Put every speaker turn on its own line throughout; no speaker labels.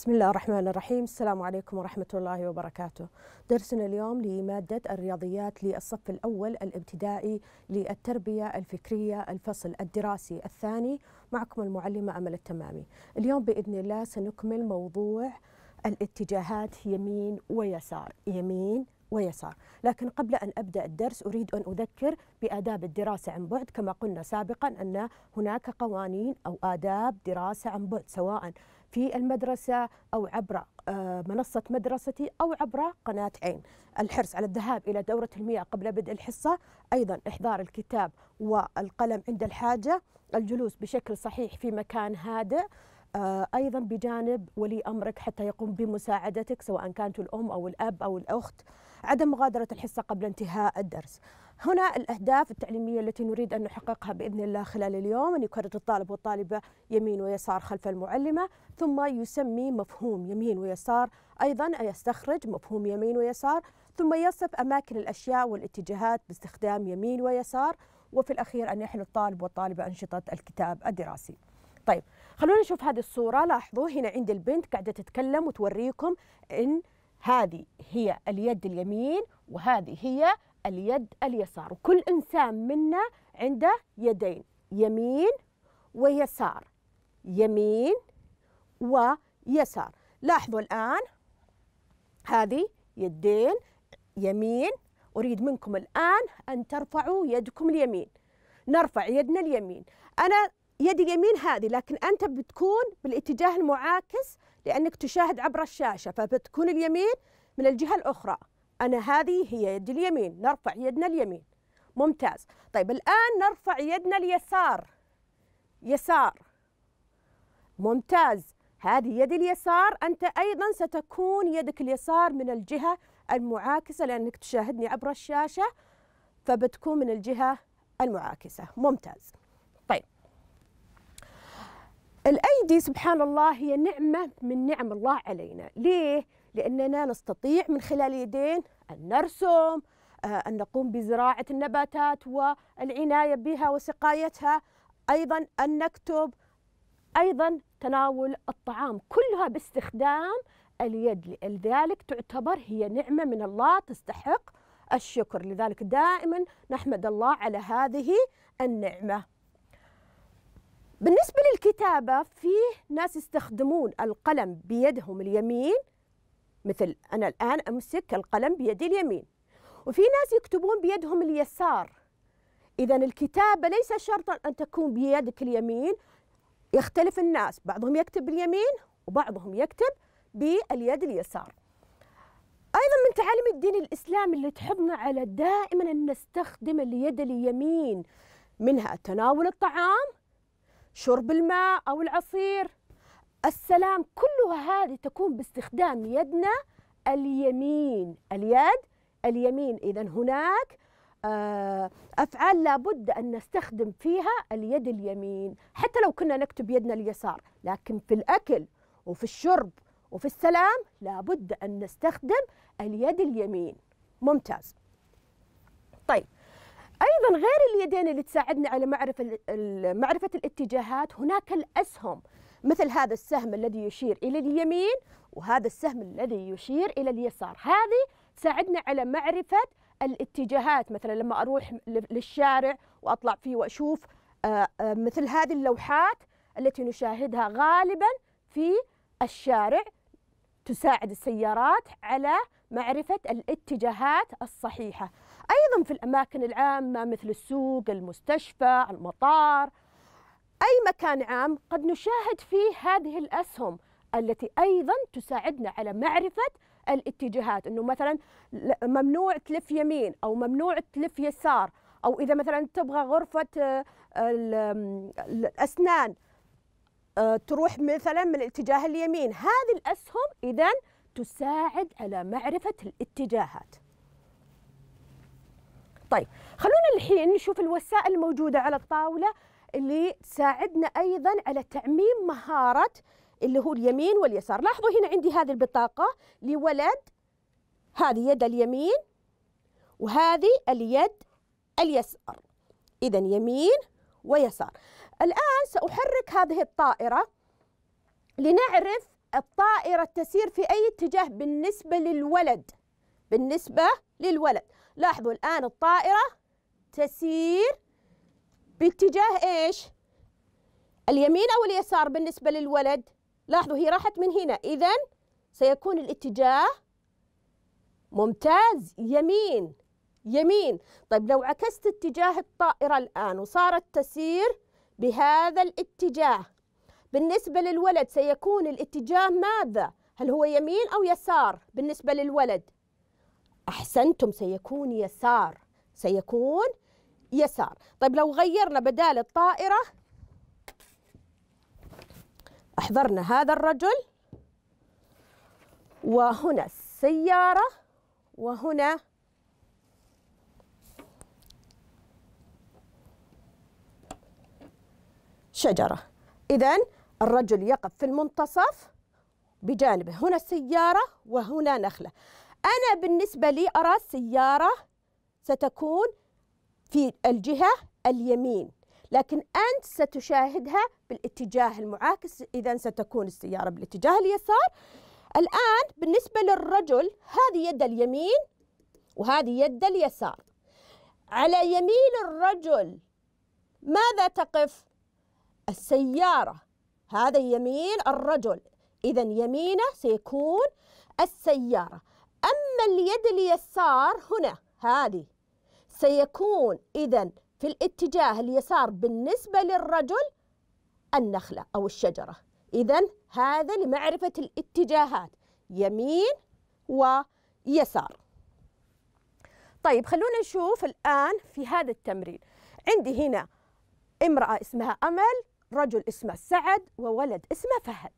بسم الله الرحمن الرحيم السلام عليكم ورحمة الله وبركاته درسنا اليوم لمادة الرياضيات للصف الأول الابتدائي للتربية الفكرية الفصل الدراسي الثاني معكم المعلمة أمل التمامي اليوم بإذن الله سنكمل موضوع الاتجاهات يمين ويسار يمين ويسار لكن قبل أن أبدأ الدرس أريد أن أذكر بآداب الدراسة عن بعد كما قلنا سابقا أن هناك قوانين أو آداب دراسة عن بعد سواء في المدرسة أو عبر آه، منصة مدرستي أو عبر قناة عين الحرص على الذهاب إلى دورة المياه قبل بدء الحصة أيضا إحضار الكتاب والقلم عند الحاجة الجلوس بشكل صحيح في مكان هادئ آه، ايضا بجانب ولي امرك حتى يقوم بمساعدتك سواء كانت الام او الاب او الاخت عدم مغادره الحصه قبل انتهاء الدرس هنا الأهداف التعليمية التي نريد أن نحققها بإذن الله خلال اليوم أن يكرر الطالب والطالبة يمين ويسار خلف المعلمة ثم يسمي مفهوم يمين ويسار أيضا يستخرج مفهوم يمين ويسار ثم يصف أماكن الأشياء والاتجاهات باستخدام يمين ويسار وفي الأخير أن يحل الطالب والطالبة أنشطة الكتاب الدراسي طيب خلونا نشوف هذه الصورة لاحظوا هنا عند البنت قاعدة تتكلم وتوريكم إن هذه هي اليد اليمين وهذه هي اليد اليسار وكل إنسان منا عنده يدين يمين ويسار يمين ويسار لاحظوا الآن هذه يدين يمين أريد منكم الآن أن ترفعوا يدكم اليمين نرفع يدنا اليمين أنا يدي اليمين هذه لكن أنت بتكون بالاتجاه المعاكس لأنك تشاهد عبر الشاشة فبتكون اليمين من الجهة الأخرى أنا هذه هي يد اليمين نرفع يدنا اليمين ممتاز طيب الآن نرفع يدنا اليسار يسار ممتاز هذه يد اليسار أنت أيضا ستكون يدك اليسار من الجهة المعاكسة لأنك تشاهدني عبر الشاشة فبتكون من الجهة المعاكسة ممتاز طيب الأيدي سبحان الله هي نعمة من نعم الله علينا ليه؟ لأننا نستطيع من خلال اليدين أن نرسم آه، أن نقوم بزراعة النباتات والعناية بها وسقايتها أيضا أن نكتب أيضا تناول الطعام كلها باستخدام اليد لذلك تعتبر هي نعمة من الله تستحق الشكر لذلك دائما نحمد الله على هذه النعمة بالنسبة للكتابة فيه ناس يستخدمون القلم بيدهم اليمين مثل أنا الآن أمسك القلم بيدي اليمين وفي ناس يكتبون بيدهم اليسار إذا الكتابة ليس شرطا أن تكون بيدك اليمين يختلف الناس بعضهم يكتب باليمين وبعضهم يكتب باليد اليسار أيضا من تعاليم الدين الإسلامي اللي تحضنا على دائما أن نستخدم اليد اليمين منها تناول الطعام شرب الماء أو العصير السلام كلها هذه تكون باستخدام يدنا اليمين اليد اليمين إذا هناك آه، أفعال لابد أن نستخدم فيها اليد اليمين حتى لو كنا نكتب يدنا اليسار لكن في الأكل وفي الشرب وفي السلام لابد أن نستخدم اليد اليمين ممتاز طيب أيضا غير اليدين اللي تساعدنا على معرفة معرفة الاتجاهات هناك الأسهم مثل هذا السهم الذي يشير إلى اليمين وهذا السهم الذي يشير إلى اليسار هذه تساعدنا على معرفة الاتجاهات مثلا لما أروح للشارع وأطلع فيه وأشوف آه، آه، مثل هذه اللوحات التي نشاهدها غالبا في الشارع تساعد السيارات على معرفة الاتجاهات الصحيحة أيضا في الأماكن العامة مثل السوق المستشفى المطار أي مكان عام قد نشاهد فيه هذه الأسهم التي أيضا تساعدنا على معرفة الاتجاهات أنه مثلا ممنوع تلف يمين أو ممنوع تلف يسار أو إذا مثلا تبغى غرفة آه، الأسنان آه، تروح مثلا من الاتجاه اليمين هذه الأسهم إذا تساعد على معرفة الاتجاهات طيب خلونا الحين نشوف الوسائل الموجودة على الطاولة اللي تساعدنا أيضا على تعميم مهارة اللي هو اليمين واليسار لاحظوا هنا عندي هذه البطاقة لولد هذه يد اليمين وهذه اليد اليسار إذا يمين ويسار الآن سأحرك هذه الطائرة لنعرف الطائرة تسير في أي اتجاه بالنسبة للولد بالنسبة للولد لاحظوا الآن الطائرة تسير باتجاه إيش اليمين أو اليسار بالنسبة للولد لاحظوا هي راحت من هنا إذا سيكون الاتجاه ممتاز يمين يمين طيب لو عكست اتجاه الطائرة الآن وصارت تسير بهذا الاتجاه بالنسبة للولد سيكون الاتجاه ماذا؟ هل هو يمين أو يسار بالنسبة للولد؟ أحسنتم سيكون يسار سيكون يسار طيب لو غيرنا بدال الطائرة أحضرنا هذا الرجل وهنا السيارة وهنا شجرة إذا الرجل يقف في المنتصف بجانبه هنا السيارة وهنا نخلة أنا بالنسبة لي أرى السيارة ستكون في الجهة اليمين لكن أنت ستشاهدها بالاتجاه المعاكس إذا ستكون السيارة بالاتجاه اليسار الآن بالنسبة للرجل هذه يد اليمين وهذه يد اليسار على يمين الرجل ماذا تقف السيارة هذا يمين الرجل إذا يمينه سيكون السيارة أما اليد اليسار هنا هذه سيكون إذا في الاتجاه اليسار بالنسبة للرجل النخلة أو الشجرة إذا هذا لمعرفة الاتجاهات يمين ويسار طيب خلونا نشوف الآن في هذا التمرين عندي هنا امرأة اسمها أمل رجل اسمه سعد وولد اسمه فهد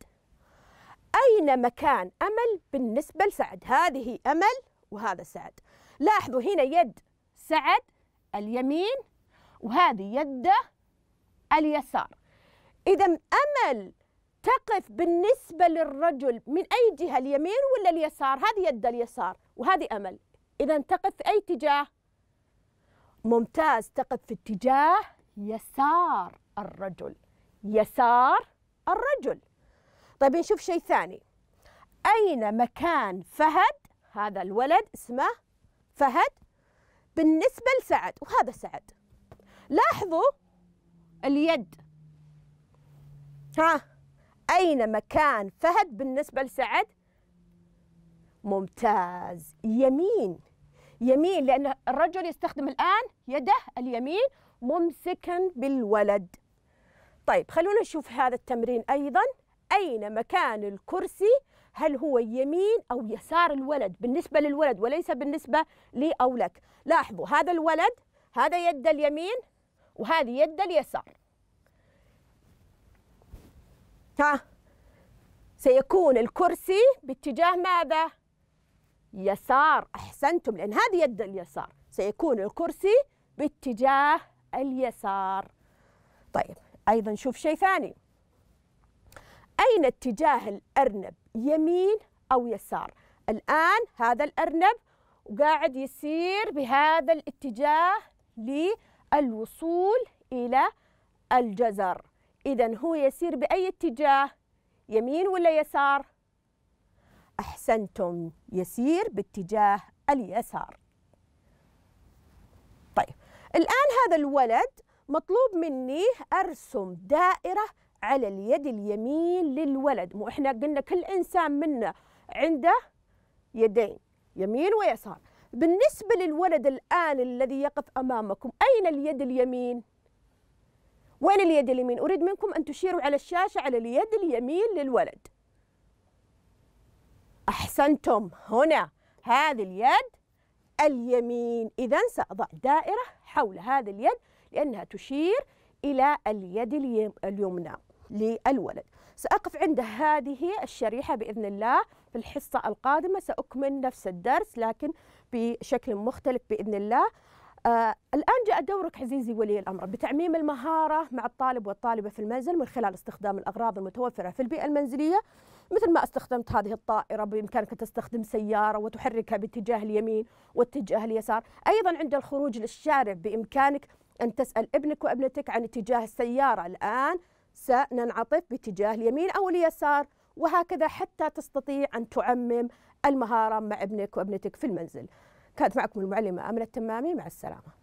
أين مكان أمل بالنسبة لسعد هذه أمل وهذا سعد لاحظوا هنا يد سعد اليمين وهذه يده اليسار إذا أمل تقف بالنسبة للرجل من أي جهة اليمين ولا اليسار هذه يد اليسار وهذه أمل إذا تقف في أي اتجاه ممتاز تقف في اتجاه يسار الرجل يسار الرجل طيب نشوف شيء ثاني أين مكان فهد هذا الولد اسمه فهد بالنسبة لسعد وهذا سعد لاحظوا اليد ها أين مكان فهد بالنسبة لسعد ممتاز يمين يمين لأن الرجل يستخدم الآن يده اليمين ممسكا بالولد طيب خلونا نشوف هذا التمرين أيضا أين مكان الكرسي هل هو يمين أو يسار الولد بالنسبة للولد وليس بالنسبة لي أو لك لاحظوا هذا الولد هذا يد اليمين وهذه يد اليسار ها سيكون الكرسي باتجاه ماذا؟ يسار أحسنتم لأن هذه يد اليسار سيكون الكرسي باتجاه اليسار طيب أيضا شوف شيء ثاني أين اتجاه الأرنب يمين أو يسار الآن هذا الأرنب وقاعد يسير بهذا الاتجاه للوصول إلى الجزر إذا هو يسير بأي اتجاه يمين ولا يسار أحسنتم يسير باتجاه اليسار طيب الآن هذا الولد مطلوب مني أرسم دائرة على اليد اليمين للولد مو احنا قلنا كل انسان منا عنده يدين يمين ويسار بالنسبة للولد الآن الذي يقف أمامكم أين اليد اليمين؟ وين اليد اليمين؟ أريد منكم أن تشيروا على الشاشة على اليد اليمين للولد أحسنتم هنا هذه اليد اليمين إذا سأضع دائرة حول هذه اليد لأنها تشير إلى اليد اليمنى للولد سأقف عند هذه الشريحة بإذن الله في الحصة القادمة سأكمل نفس الدرس لكن بشكل مختلف بإذن الله آه الآن جاء دورك عزيزي ولي الأمر بتعميم المهارة مع الطالب والطالبة في المنزل من خلال استخدام الأغراض المتوفرة في البيئة المنزلية مثل ما استخدمت هذه الطائرة بإمكانك تستخدم سيارة وتحركها باتجاه اليمين واتجاه اليسار أيضا عند الخروج للشارع بإمكانك أن تسأل ابنك وابنتك عن اتجاه السيارة الآن سننعطف باتجاه اليمين أو اليسار وهكذا حتى تستطيع أن تعمم المهارة مع ابنك وابنتك في المنزل كانت معكم المعلمة أمل التمامي مع السلامة